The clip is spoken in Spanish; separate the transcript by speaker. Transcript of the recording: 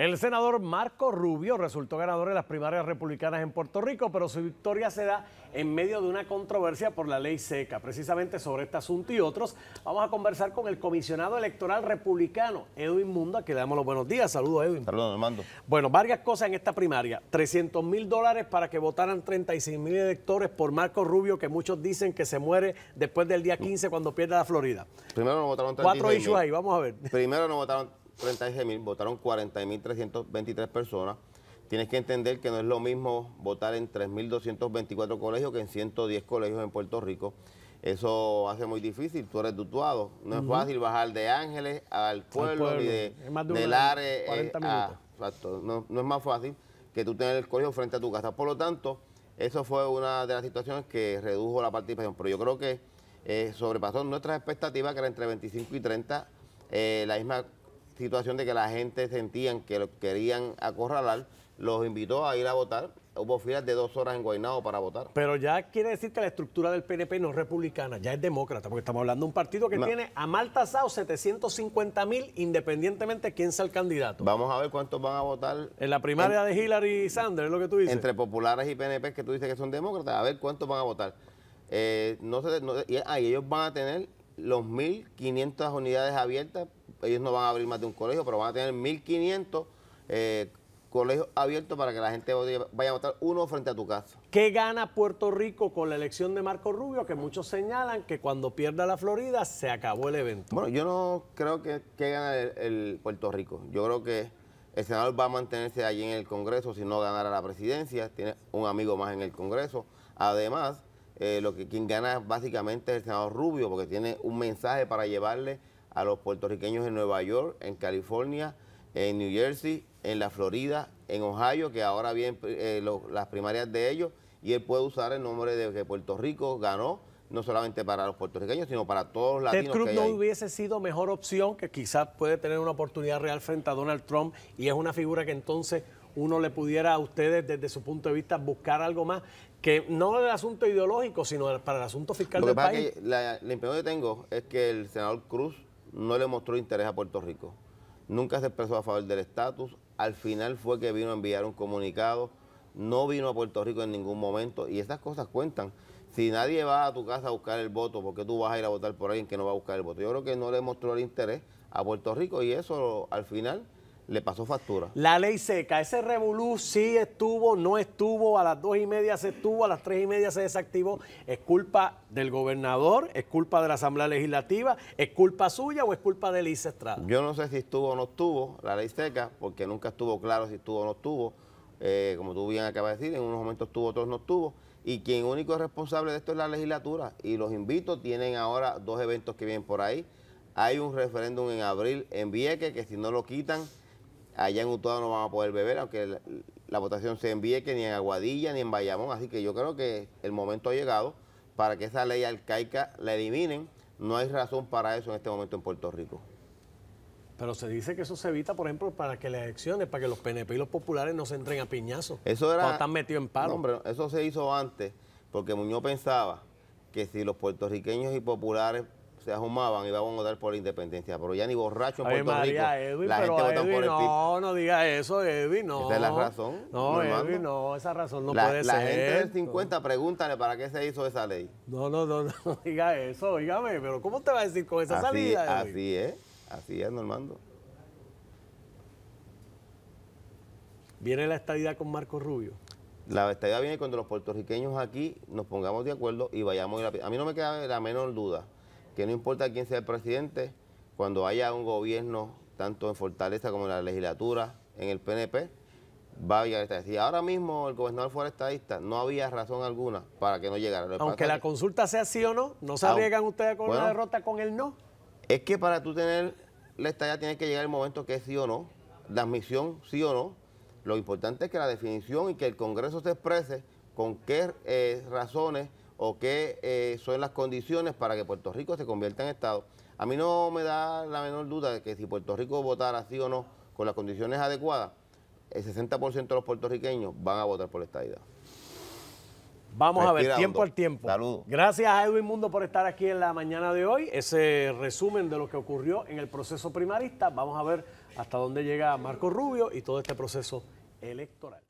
Speaker 1: El senador Marco Rubio resultó ganador de las primarias republicanas en Puerto Rico, pero su victoria se da en medio de una controversia por la ley seca. Precisamente sobre este asunto y otros, vamos a conversar con el comisionado electoral republicano, Edwin Munda, que le damos los buenos días. Saludos, Edwin. Saludos, Armando. Bueno, varias cosas en esta primaria. 300 mil dólares para que votaran 36 mil electores por Marco Rubio, que muchos dicen que se muere después del día 15 cuando pierde la Florida.
Speaker 2: Primero no votaron 36 Cuatro issues ahí, vamos a ver. Primero no votaron mil votaron 40.323 personas. Tienes que entender que no es lo mismo votar en 3.224 colegios que en 110 colegios en Puerto Rico. Eso hace muy difícil, tú eres tutuado. No es fácil bajar de Ángeles al pueblo, y de, no, es más fácil que tú tener el colegio frente a tu casa. Por lo tanto, eso fue una de las situaciones que redujo la participación. Pero yo creo que eh, sobrepasó nuestras expectativas, que era entre 25 y 30, eh, la misma situación de que la gente sentían que lo querían acorralar, los invitó a ir a votar. Hubo filas de dos horas en Guaynabo para votar.
Speaker 1: Pero ya quiere decir que la estructura del PNP no es republicana, ya es demócrata, porque estamos hablando de un partido que tiene a mal tasado 750 mil, independientemente de quién sea el candidato. Vamos a ver cuántos van a votar. En la
Speaker 2: primaria de Hillary y Sanders, es lo que tú dices. Entre populares y PNP, que tú dices que son demócratas, a ver cuántos van a votar. Eh, no, se, ah, ellos van a tener los 1.500 unidades abiertas, ellos no van a abrir más de un colegio, pero van a tener 1.500 eh, colegios abiertos para que la gente vaya a votar uno frente a tu casa. ¿Qué gana Puerto Rico con
Speaker 1: la elección de Marco Rubio? Que muchos señalan que cuando pierda la Florida se acabó el evento.
Speaker 2: Bueno, yo no creo que, que gana el, Puerto Rico. Yo creo que el senador va a mantenerse allí en el Congreso si no ganara la presidencia. Tiene un amigo más en el Congreso. Además, eh, lo que quien gana básicamente es el senador Rubio, porque tiene un mensaje para llevarle a los puertorriqueños en Nueva York, en California, en New Jersey, en la Florida, en Ohio, que ahora vienen eh, las primarias de ellos, y él puede usar el nombre de que Puerto Rico ganó, no solamente para los puertorriqueños, sino para todos los latinos. Ted Cruz no
Speaker 1: hubiese sido mejor opción, que quizás puede tener una oportunidad real frente a Donald Trump, y es una figura que entonces uno le pudiera a ustedes, desde su punto de vista, buscar algo más que no del asunto ideológico, sino para el asunto fiscal del país.
Speaker 2: que la, la, impresión que tengo es que el senador Cruz no le mostró interés a Puerto Rico. Nunca se expresó a favor del estatus. Al final fue que vino a enviar un comunicado. No vino a Puerto Rico en ningún momento. Y esas cosas cuentan. Si nadie va a tu casa a buscar el voto, ¿por qué tú vas a ir a votar por alguien que no va a buscar el voto? Yo creo que no le mostró el interés a Puerto Rico y eso al final le pasó factura.
Speaker 1: La ley seca, ese revolú sí estuvo, no estuvo, a las dos y media se estuvo, a las tres y media se desactivó. ¿Es culpa del
Speaker 2: gobernador? ¿Es culpa de la Asamblea Legislativa? ¿Es culpa suya o es culpa de Elisa Estrada? Yo no sé si estuvo o no estuvo la ley seca, porque nunca estuvo claro si estuvo o no estuvo. Eh, como tú bien acabas de decir, en unos momentos estuvo, otros no estuvo. Y quien único es responsable de esto es la legislatura. Y los invito, tienen ahora dos eventos que vienen por ahí. Hay un referéndum en abril en Vieque, que si no lo quitan Allá en Utuado no van a poder beber, aunque la, votación se envíe que ni en Aguadilla ni en Bayamón. Así que yo creo que el momento ha llegado para que esa ley arcaica la eliminen. No hay razón para eso en este momento en Puerto Rico.
Speaker 1: Pero se dice que eso se evita, por ejemplo, para que las elecciones, para que los PNP y los populares no se entren a piñazos. Eso era. están
Speaker 2: en hombre, eso se hizo antes, porque Muñoz pensaba que si los puertorriqueños y populares se ahumaban y iban a votar por la independencia, pero ya ni borracho en Puerto Rico. la gente por el PIB. No,
Speaker 1: no diga eso, Edwin, no. Esa es la razón. No, Edwin,
Speaker 2: no, esa razón no puede ser. La gente del 50, pregúntale para qué se hizo esa ley. No, no, no, no, diga eso, dígame, pero ¿cómo te va a decir con esa salida? Así es, así es, Normando. ¿Viene la estadía con Marco Rubio? La estadía viene cuando los puertorriqueños aquí nos pongamos de acuerdo y vayamos. A, ir a, a mí no me queda la menor duda que no importa quién sea el presidente, cuando haya un gobierno, tanto en Fortaleza como en la legislatura, en el PNP, va a llegar esta. Si ahora mismo el gobernador fuera estadista, no había razón alguna para que no llegara. Lo Aunque la
Speaker 1: consulta sea sí o no,
Speaker 2: ¿no se arriesgan ustedes con una derrota con el no? Es que para tú tener la estadía tiene que llegar el momento que es sí o no, la admisión sí o no. Lo importante es que la definición y que el Congreso se exprese con qué eh, razones o qué eh, son las condiciones para que Puerto Rico se convierta en Estado. A mí no me da la menor duda de que si Puerto Rico votara sí o no con las condiciones adecuadas, el 60% de los puertorriqueños van a votar por esta estadidad. Vamos a ver, tiempo al tiempo. Gracias a Edwin Mundo
Speaker 1: por estar aquí en la mañana de hoy. Ese resumen de lo que ocurrió en el proceso primarista. Vamos a ver hasta dónde llega Marco Rubio y todo este proceso electoral.